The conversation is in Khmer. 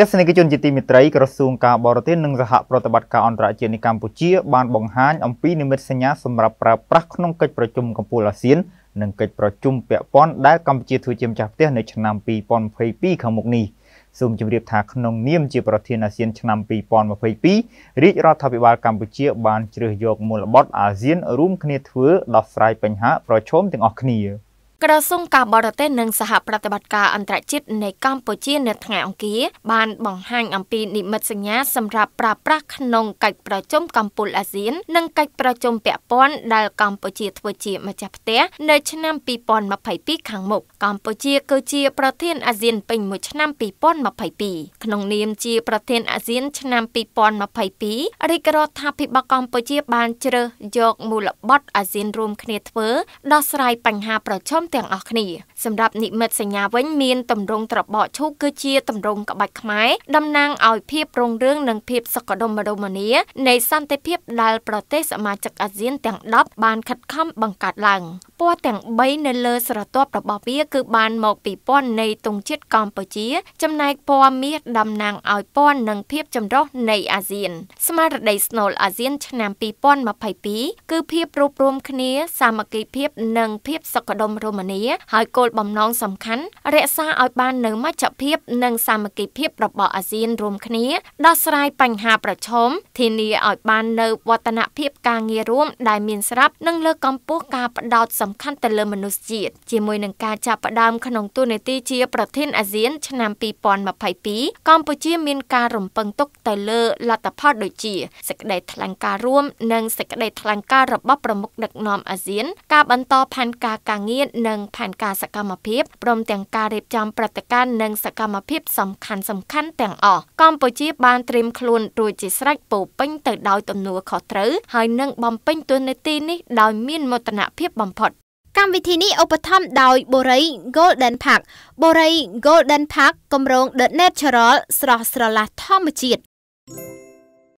ទស្សនិកជនជាទីមេត្រីក្រសួងការបរទេសនិងសហប្រតិបត្តិការអន្តរជាតិនៃកម្ពុជា បានបង្ហាញអំពីនិមិត្តសញ្ញាសម្រាប់ប្រើប្រាស់ក្នុងកិច្ចប្រជុំកម្ពុជាអាស៊ាននិងកិច្ចប្រជុំពាក់ព័ន្ធដែលកម្ពុជាធ្វើជាម្ចាស់ផ្ទះនៅឆ្នាំ2022ខាងមុខនេះសូមជម្រាបថាក្នុងនាមជាប្រធានអាស៊ានឆ្នាំ2022រាជរដ្ឋាភិបាលកម្ពុជាបានជ្រើសយកមូលបត្រអាស៊ានរួមគ្នាធ្វើដោះស្រាយបញ្ហាប្រឈមទាំងអស់គ្នា។ក្រសួងការបរទេសនិងសហប្រតិបត្តិការអន្តរជាតិនៃកម្ពុជានៅថ្ងៃអង្គារបានបង្ហាញអំពីនិមិត្តសញ្ញាសម្រាប់ប្រើប្រាស់ក្នុងកិច្ចប្រជុំកម្ពុជាអាស៊ាននិងកិច្ចប្រជុំពាក់ព័ន្ធដែលកម្ពុជាធ្វើជាម្ចាស់ផ្ទះនៅឆ្នាំ2022ខាងមុខកម្ពុជាគឺជាប្រធានអាស៊ានពេញមួយឆ្នាំ2022ក្នុងនាមជាប្រធានអាស៊ាន ឆ្នាំ2022រាជរដ្ឋាភិបាលកម្ពុជា បានជ្រើសយកមូលបត្រអាស៊ានរួមគ្នាធ្វើដោះស្រាយបញ្ហា ប្រឈមទាំងអស់គ្នាសម្រាប់និមិត្តសញ្ញាវិញមានទម្រង់ត្របកឈូកគឺជាទម្រង់ក្បាច់ខ្មែរតំណាងឲ្យភាពរុងរឿងនិងភាពសុខដុមរមនានៃសន្តិភាពដែលប្រទេសសមាជិកអាស៊ានទាំង10បានខិតខំបង្កើតឡើងពណ៌ទាំង3នៅលើស្រទាប់របស់វា គឺបានមកពីពណ៌នៃទង់ជាតិកម្ពុជា ចំណែកពណ៌មាសតំណាងឲ្យពណ៌និងភាពចម្រុះនៃអាស៊ានស្មារតីស្នូល អាស៊ានឆ្នាំ2022គឺភាពរួបរวมគ្នាសាមគ្គីភាពនិងភាពសុខដុមរមនាហើយគោលបំណងសំខាន់រក្សាឲ្យបាននូវមច្ចភាពនិងសាមគ្គីភាពរបស់អាស៊ាន រួមគ្នាដោះស្រាយបញ្ហាប្រឈមធានាឲ្យបាននូវវឌ្ឍនភាពការងាររួមដែលមានស្រាប់និងលើកកម្ពស់ការផ្តោតសំសំខាន់ទៅលើមនុស្សជាតិជាមួយនឹងការចាប់ផ្ដើមក្នុងទូនាទីជា ប្រធានអាស៊ាន ឆ្នាំ2022កម្ពុជាមានការរំពឹងទុក ទៅលើលទ្ធផលដូចជាសេចក្តីថ្លែងការណ៍រួមនិងសេចក្តីថ្លែងការណ៍របស់ប្រមុខដឹកនាំអាស៊ាន ការបន្តផែនការការងារនិងផែនការសកម្មភាពព្រមទាំងការរៀបចំព្រឹត្តិការណ៍និងសកម្មភាពសំខាន់សំខាន់ទាំងអស់កម្ពុជាបានត្រៀមខ្លួនរួចជាស្រេចពោពេញទៅដោយទំនួលខុសត្រូវហើយនឹងបំពេញទួនាទីនេះដោយមានមោទនភាពបំផុតកម្មវិធីនេះឧបត្ថម្ភដោយបូរី Golden Park បូរី Golden Park គម្រោង The Natural ស្រស់ស្រឡះធម្មជាតិ